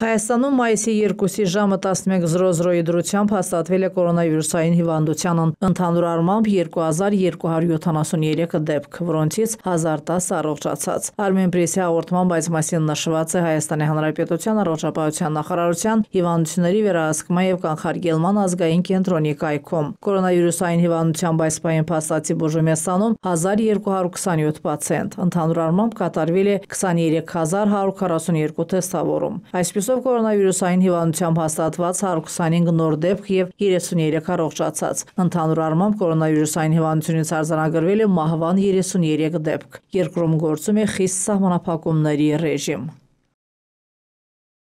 Հայաստանում մայիսի 2-ի ժամը 11:00-ի դրությամբ հաստատվել է կորոնավիրուսային հիվանդությանն ընդհանուր առմամբ 2273 դեպք, որոնցից 1010 առողջացած։ Armenpress-ի հաղորդման բայց մասին նշված է Հայաստանի Հանրապետության առողջապահության նախարարության հիվանդությունների վերահսկման եւ կանխարգելման ազգային կենտրոնի կայքում։ Կորոնավիրուսային հիվանդության բայցպային փաստացի բուժումեսանում 1227 պացիենտ, ընդհանուր առմամբ կատարվել է 23142 թեստավորում։ Այսպես վիրուսով կորոնավիրուսային հիվանդությամբ հաստատված 125 նոր դեպք եւ 33 առողջացած։ Ընդհանուր առմամբ կորոնավիրուսային հիվանդությունից արձանագրվել է մահվան 33 դեպք։ Երկրում գործում է խիստ սահմանափակումների ռեժիմ։